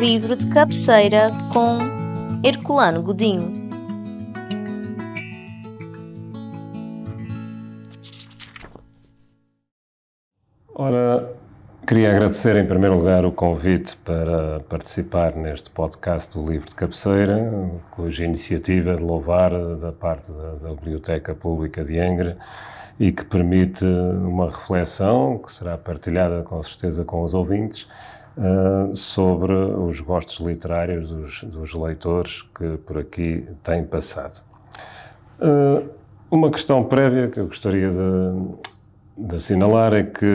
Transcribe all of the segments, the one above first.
Livro de cabeceira com Herculano Godinho. Ora, queria agradecer em primeiro lugar o convite para participar neste podcast do Livro de Cabeceira, cuja iniciativa é de louvar da parte da, da Biblioteca Pública de Angra e que permite uma reflexão que será partilhada com certeza com os ouvintes uh, sobre os gostos literários dos, dos, leitores que por aqui têm passado. Uh, uma questão prévia que eu gostaria de, de assinalar é que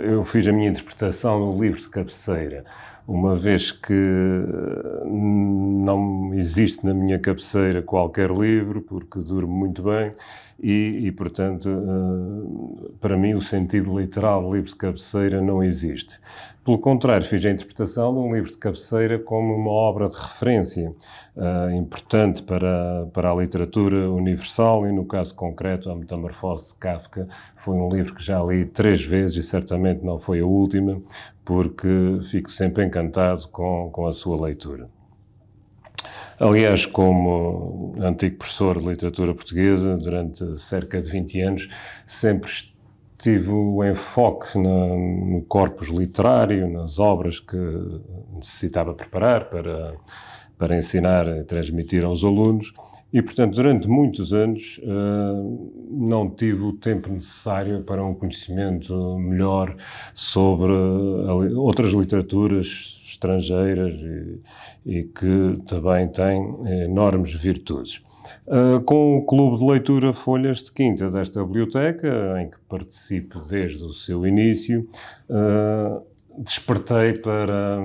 eu fiz a minha interpretação do livro de cabeceira, uma vez que eh, não existe na minha cabeceira qualquer livro, porque durmo muito bem e, e, portanto, eh, para mim o sentido literal de livro de cabeceira não existe. Pelo contrário, fiz a interpretação de um livro de cabeceira como uma obra de referência uh, importante para, para a literatura universal e, no caso concreto, A Metamorfose de Kafka foi um livro que já li três vezes e certamente não foi a última, porque fico sempre encantado com, com a sua leitura. Aliás, como antigo professor de literatura portuguesa, durante cerca de 20 anos, sempre tive o enfoque na, no corpus literário, nas obras que necessitava preparar para para ensinar e transmitir aos alunos. E, portanto, durante muitos anos eh, não tive o tempo necessário para um conhecimento melhor sobre outras literaturas estrangeiras e, e que também têm enormes virtudes. Uh, com o Clube de Leitura Folhas de Quinta desta biblioteca, em que participo desde o seu início, uh, despertei para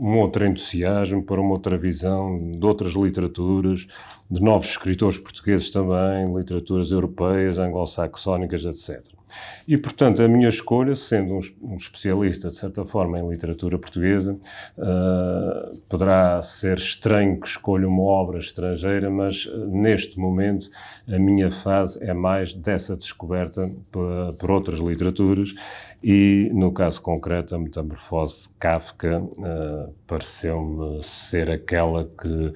um outro entusiasmo, para uma outra visão de outras literaturas, de novos escritores portugueses também, literaturas europeias, anglo-saxónicas, etc. E, portanto, a minha escolha, sendo um, especialista, de certa forma, em literatura portuguesa, uh, poderá ser estranho que escolha uma obra estrangeira, mas uh, neste momento a minha fase é mais dessa descoberta por, por outras literaturas e, no caso concreto, a metamorfose de Kafka uh, pareceu-me ser aquela que,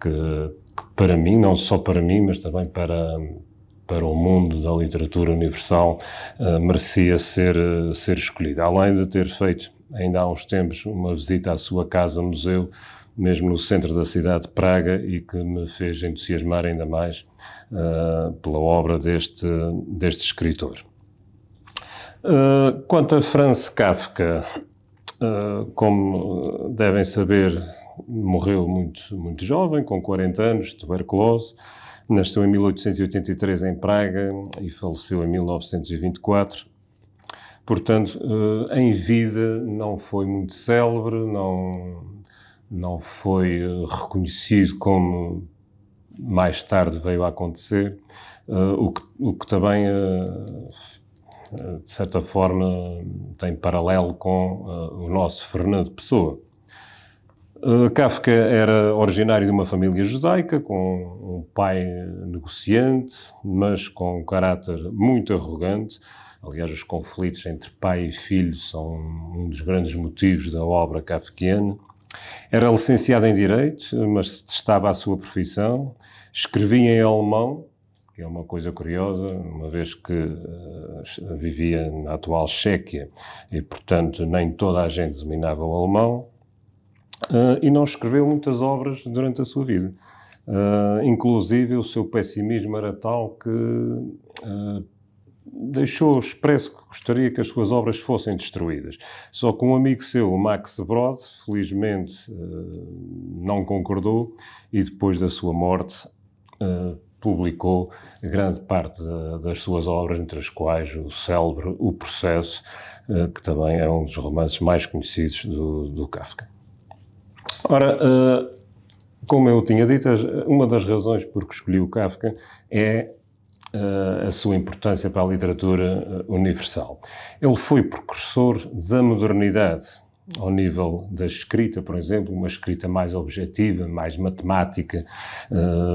que para mim, não só para mim, mas também para, para o mundo da literatura universal, uh, merecia ser, eh, ser escolhida. Além de ter feito, ainda há uns tempos, uma visita à sua casa-museu, mesmo no centro da cidade de Praga, e que me fez entusiasmar ainda mais uh, pela obra deste, deste escritor. quanto a Franz Kafka, como devem saber morreu muito, muito jovem, com 40 anos, de tuberculose. Nasceu em 1883 em Praga e faleceu em 1924. Portanto, eh, em vida não foi muito célebre, não, não foi eh, reconhecido como mais tarde veio a acontecer, eh, o, que, o que também, de certa forma, tem paralelo com o nosso Fernando Pessoa. Eh, Kafka era originário de uma família judaica, com um pai negociante, mas com um caráter muito arrogante. Aliás, os conflitos entre pai e filho são um dos grandes motivos da obra kafkiana. Era licenciado em Direito, mas testava a sua profissão. Escrevia em alemão, que é uma coisa curiosa, uma vez que uh, vivia na atual Chequia e, portanto, nem toda a gente dominava o alemão uh, e não escreveu muitas obras durante a sua vida. Uh, inclusive, o seu pessimismo era tal que uh, deixou expresso que gostaria que as suas obras fossem destruídas. Só que um amigo seu, o Max Brod, felizmente não concordou e depois da sua morte publicou grande parte das suas obras, entre as quais o célebre O Processo, que também é um dos romances mais conhecidos do, do Kafka. Ora, eh, como eu tinha dito, uma das razões por que escolhi o Kafka é eh, a sua importância para a literatura eh, universal. Ele foi precursor da modernidade ao nível da escrita, por exemplo, uma escrita mais objetiva, mais matemática,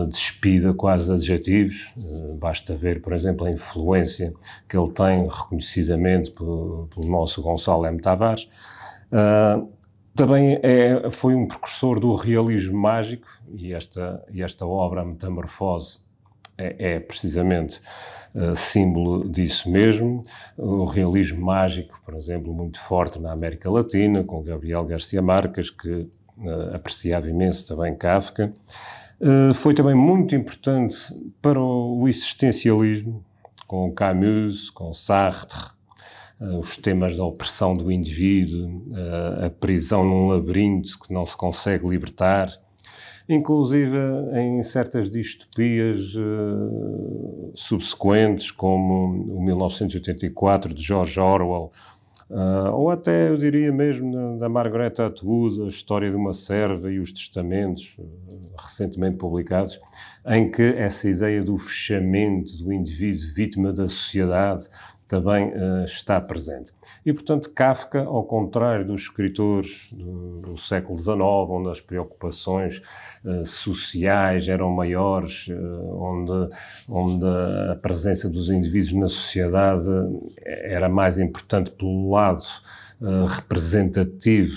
despida quase de adjetivos. basta ver, por exemplo, a influência que ele tem reconhecidamente pelo, nosso Gonçalo M. Tavares. Uh, também é, foi um precursor do realismo mágico e esta, e esta obra, Metamorfose, é, é precisamente eh, símbolo disso mesmo. O realismo mágico, por exemplo, muito forte na América Latina, com Gabriel Garcia Marques, que uh, apreciava imenso também Kafka. Eh, foi também muito importante para o existencialismo, com Camus, com Sartre, os temas da opressão do indivíduo, eh, a prisão num labirinto que não se consegue libertar, inclusive em certas distopias eh, subsequentes, como o 1984 de George Orwell, Uh, ou até, eu diria mesmo, na, da Margaret Atwood, A História de uma Serva e os Testamentos, uh, recentemente publicados, em que essa ideia do fechamento do indivíduo vítima da sociedade também uh, está presente. E, portanto, Kafka, ao contrário dos escritores do, do século XIX, onde as preocupações uh, sociais eram maiores, uh, onde, onde a presença dos indivíduos na sociedade era mais importante pelo lado representativo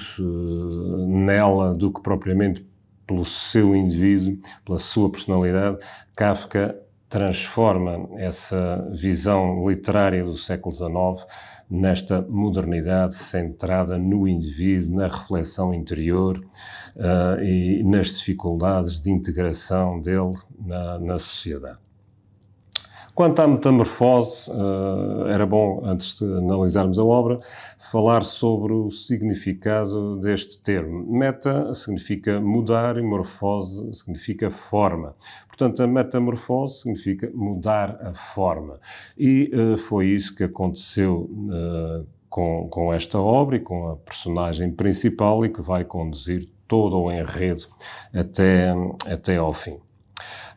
nela do que propriamente pelo seu indivíduo, pela sua personalidade, Kafka transforma essa visão literária do século XIX nesta modernidade centrada no indivíduo, na reflexão interior uh, e nas dificuldades de integração dele na, na sociedade. Quanto à metamorfose, eh, era bom, antes de analisarmos a obra, falar sobre o significado deste termo. Meta significa mudar e morfose significa forma. Portanto, a metamorfose significa mudar a forma. E eh, foi isso que aconteceu. Eh, com, com, esta obra e com a personagem principal e que vai conduzir todo o enredo até, até ao fim.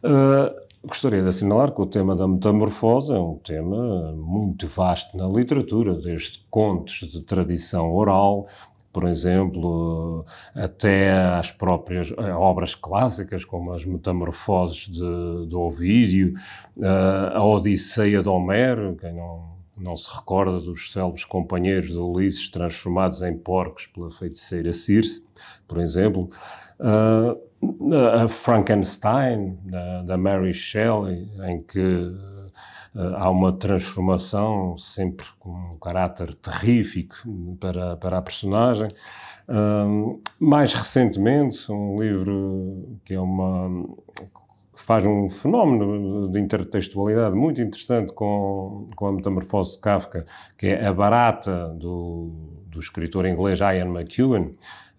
Uh, Gostaria de assinalar que o tema da metamorfose é um tema muito vasto na literatura, desde contos de tradição oral, por exemplo, até às próprias eh, obras clássicas, como as Metamorfoses de, de Ovídio, eh, a Odisseia de Homero, quem não, não se recorda dos célebres companheiros de Ulisses transformados em porcos pela feiticeira Circe, por exemplo. Ah, a Frankenstein, da, da Mary Shelley, em que ah, há uma transformação sempre com um caráter terrífico para, para a personagem. Ah, mais recentemente, um livro que é uma que faz um fenómeno de intertextualidade muito interessante com, com a metamorfose de Kafka, que é A Barata, do, do escritor inglês Ian McEwan,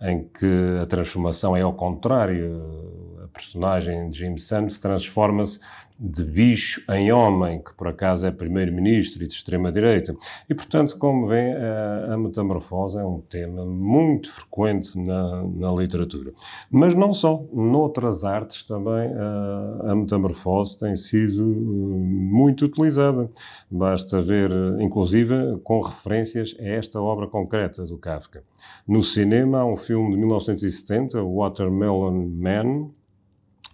em que a transformação é ao contrário. A personagem de Jim Sams transforma-se de bicho em homem, que por acaso é primeiro-ministro e de extrema-direita. E, portanto, como vem a metamorfose é um tema muito frequente na, na literatura. Mas não só, noutras artes também a, a metamorfose tem sido eh, muito utilizada. Basta ver, inclusive, com referências a esta obra concreta do Kafka. No cinema há um filme de 1970, Watermelon Man,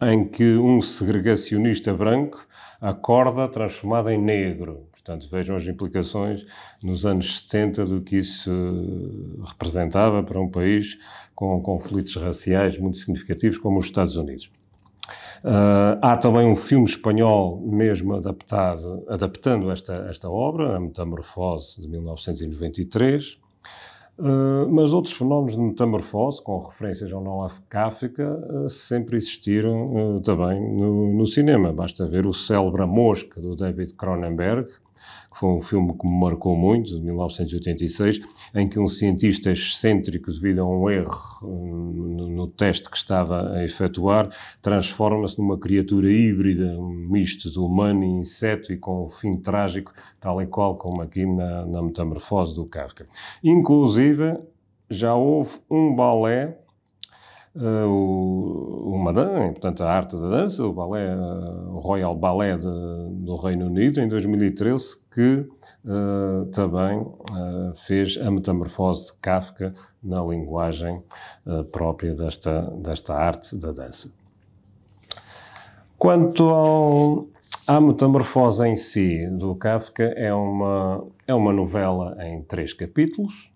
em que um segregacionista branco acorda transformado em negro. Portanto, vejam as implicações nos anos 70 do que isso eh, representava para um país com conflitos raciais muito significativos como os Estados Unidos. Uh, há também um filme espanhol mesmo adaptado, adaptando esta, esta obra, A Metamorfose, de 1993. Eh, mas outros fenómenos de metamorfose, com referências ao não à África, eh, sempre existiram uh, também no, no, cinema. Basta ver o célebre A Mosca, do David Cronenberg, que foi um filme que me marcou muito, de 1986, em que um cientista excêntrico, devido a um erro hum, no, teste que estava a efetuar, transforma-se numa criatura híbrida, um misto de humano e inseto, e com um fim trágico, tal e qual como aqui na, na Metamorfose do Kafka. Inclusive, já houve um balé eh, o, uma dança, portanto, a arte da dança, o balé, eh, o Royal Ballet de, do Reino Unido, em 2013, que uh, também uh, fez a metamorfose de Kafka na linguagem uh, própria desta, desta arte da dança. Quanto ao, à metamorfose em si do Kafka, é uma, é uma novela em três capítulos,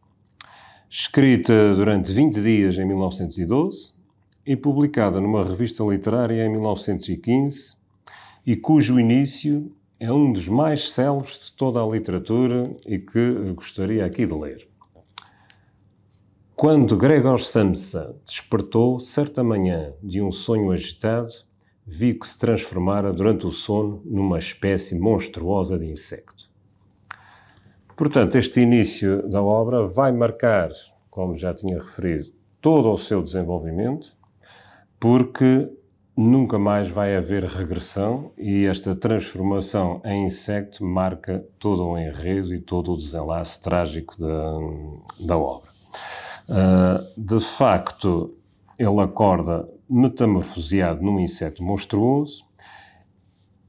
escrita durante 20 dias em 1912 e publicada numa revista literária em 1915 e cujo início é um dos mais célebres de toda a literatura e que gostaria aqui de ler. Quando Gregor Samsa despertou certa manhã de um sonho agitado, vi que se transformara durante o sono numa espécie monstruosa de insecto. Portanto, este início da obra vai marcar, como já tinha referido, todo o seu desenvolvimento, porque nunca mais vai haver regressão e esta transformação em insecto marca todo o enredo e todo o desenlace trágico da, da obra. Uh, de facto, ele acorda metamorfoseado num inseto monstruoso,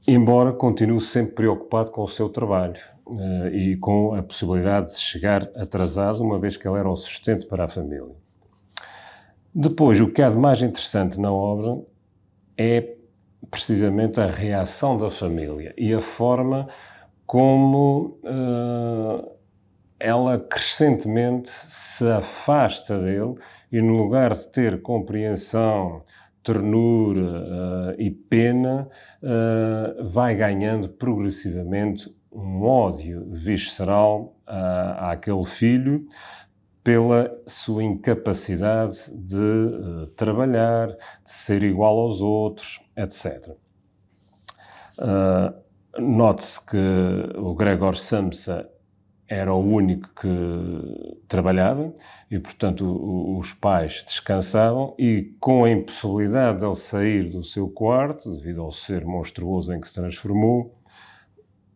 embora continue sempre preocupado com o seu trabalho uh, e com a possibilidade de chegar atrasado, uma vez que ele era o sustento para a família. Depois, o que há de mais interessante na obra é precisamente a reação da família e a forma como uh, ela crescentemente se afasta dele e, no lugar de ter compreensão, ternura uh, e pena, uh, vai ganhando progressivamente um ódio visceral uh, àquele filho pela sua incapacidade de uh, trabalhar, de ser igual aos outros, etc. Uh, ah, Note-se que o Gregor Samsa era o único que trabalhava e, portanto, os pais descansavam e, com a impossibilidade de ele sair do seu quarto, devido ao ser monstruoso em que se transformou,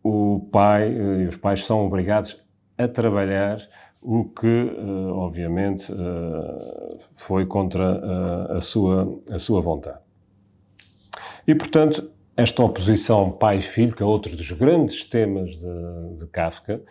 o pai e eh, os pais são obrigados a trabalhar, o que, eh, obviamente, eh, foi contra a sua, a sua vontade. E, portanto, esta oposição pai-filho, que é outro dos grandes temas de, de Kafka,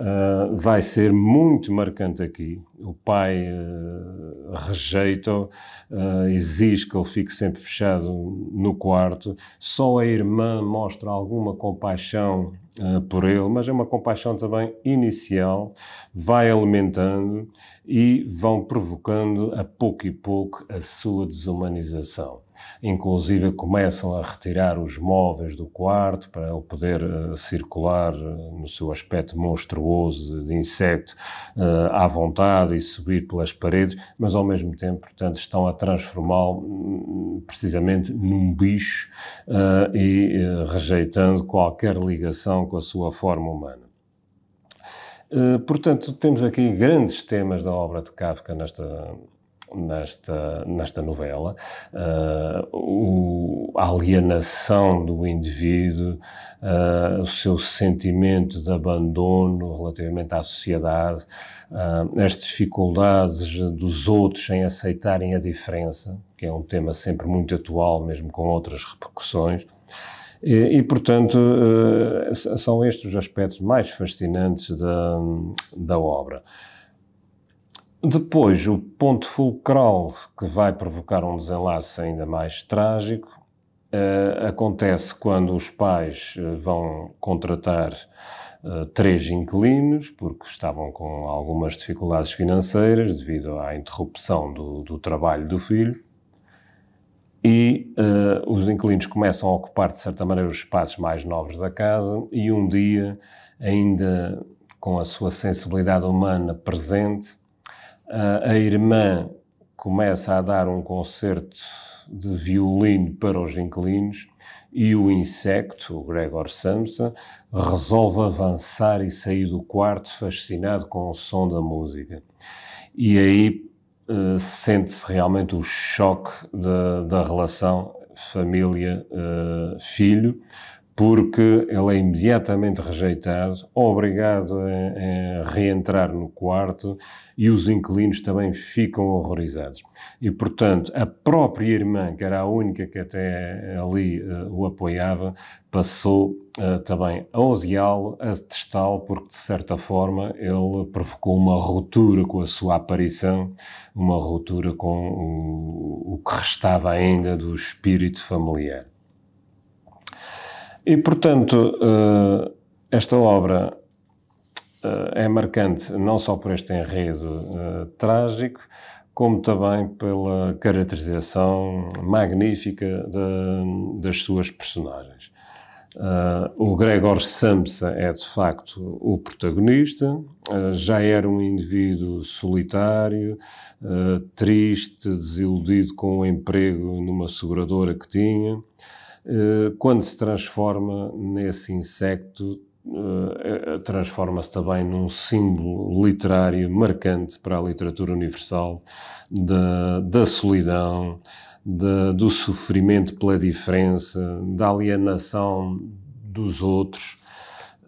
ah, vai ser muito marcante aqui. O pai uh, ah, rejeita, uh, ah, exige que ele fique sempre fechado no quarto. Só a irmã mostra alguma compaixão uh, por ele, mas é uma compaixão também inicial. Vai alimentando e vão provocando a pouco e pouco a sua desumanização inclusive começam a retirar os móveis do quarto para ele poder uh, circular uh, no seu aspecto monstruoso de, de inseto uh, à vontade e subir pelas paredes, mas ao mesmo tempo, portanto, estão a transformá-lo hum, precisamente num bicho e rejeitando qualquer ligação com a sua forma humana. Portanto, temos aqui grandes temas da obra de Kafka nesta, nesta, nesta novela. Uh, o, a alienação do indivíduo, uh, o seu sentimento de abandono relativamente à sociedade, uh, as dificuldades dos outros em aceitarem a diferença, que é um tema sempre muito atual, mesmo com outras repercussões. E, e, portanto, são estes os aspectos mais fascinantes da, da obra. Depois, o ponto fulcral que vai provocar um desenlace ainda mais trágico uh, acontece quando os pais eh, vão contratar uh, três inquilinos, porque estavam com algumas dificuldades financeiras devido à interrupção do, do trabalho do filho. E os inquilinos começam a ocupar, de certa maneira, os espaços mais nobres da casa, e um dia, ainda com a sua sensibilidade humana presente, a irmã começa a dar um concerto de violino para os inquilinos e o insecto, o Gregor Samsa, resolve avançar e sair do quarto fascinado com o som da música. E aí uh, sente-se realmente o choque da, da relação família-filho, eh, uh, porque ele é imediatamente rejeitado, obrigado a, a, reentrar no quarto e os inquilinos também ficam horrorizados. E, portanto, a própria irmã, que era a única que até ali uh, o apoiava, passou uh, também a odiá-lo, a detestá-lo, porque, de certa forma, ele provocou uma ruptura com a sua aparição, uma ruptura com o, o que restava ainda do espírito familiar. E, portanto, eh, esta obra eh, é marcante não só por este enredo eh, trágico, como também pela caracterização magnífica de, das suas personagens. Uh, o Gregor Samsa é de facto o protagonista, uh, já era um indivíduo solitário, uh, triste, desiludido com o emprego numa seguradora que tinha. Eh, quando se transforma nesse insecto, eh, eh, transforma-se também num símbolo literário marcante para a literatura universal da, da solidão, da, do sofrimento pela diferença, da alienação dos outros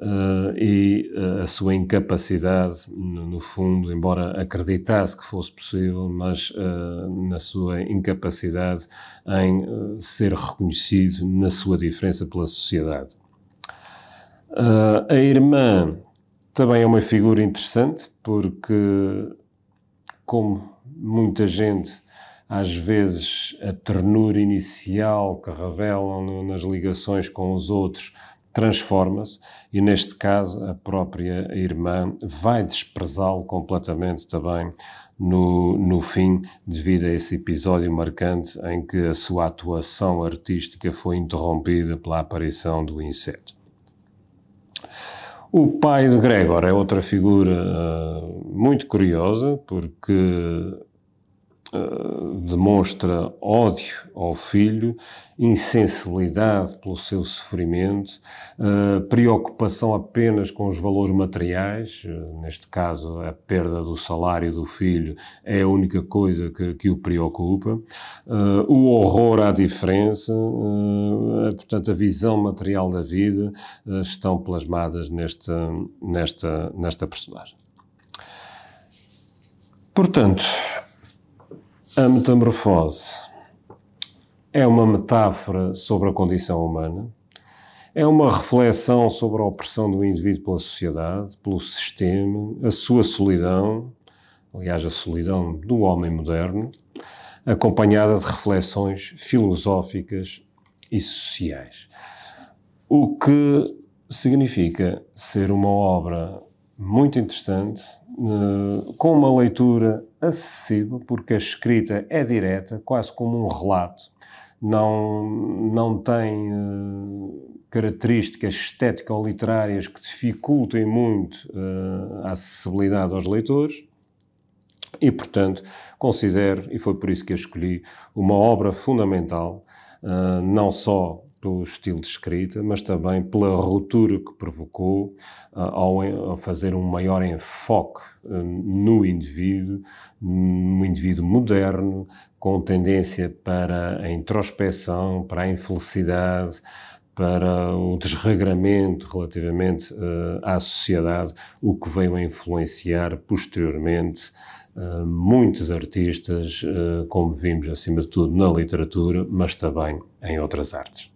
Uh, e uh, a sua incapacidade, no, no, fundo, embora acreditasse que fosse possível, mas uh, na sua incapacidade em ser reconhecido na sua diferença pela sociedade. a irmã também é uma figura interessante, porque, como muita gente às vezes a ternura inicial que revelam nas ligações com os outros transforma-se e, neste caso, a própria irmã vai desprezá-lo completamente também no, no fim, devido a esse episódio marcante em que a sua atuação artística foi interrompida pela aparição do inseto. O pai de Gregor é outra figura uh, muito curiosa, porque eh, demonstra ódio ao filho, insensibilidade pelo seu sofrimento, eh, preocupação apenas com os valores materiais, eh, neste caso a perda do salário do filho é a única coisa que, que o preocupa, o horror à diferença, portanto a visão material da vida estão plasmadas nesta, nesta, nesta personagem. Portanto, a metamorfose é uma metáfora sobre a condição humana, é uma reflexão sobre a opressão do indivíduo pela sociedade, pelo sistema, a sua solidão, aliás, a solidão do homem moderno, acompanhada de reflexões filosóficas e sociais. O que significa ser uma obra muito interessante, eh, com uma leitura acessível, porque a escrita é direta, quase como um relato, não, não tem uh, características estético-literárias que dificultem muito uh, a acessibilidade aos leitores. E, portanto, considero, e foi por isso que a escolhi, uma obra fundamental, uh, não só pelo estilo de escrita, mas também pela ruptura que provocou ah, ao, fazer um maior enfoque ah, no indivíduo, no indivíduo moderno, com tendência para a introspecção, para a infelicidade, para o desregramento relativamente ah, à sociedade, o que veio a influenciar posteriormente Uh, muitos artistas, uh, como vimos acima de tudo na literatura, mas também em outras artes.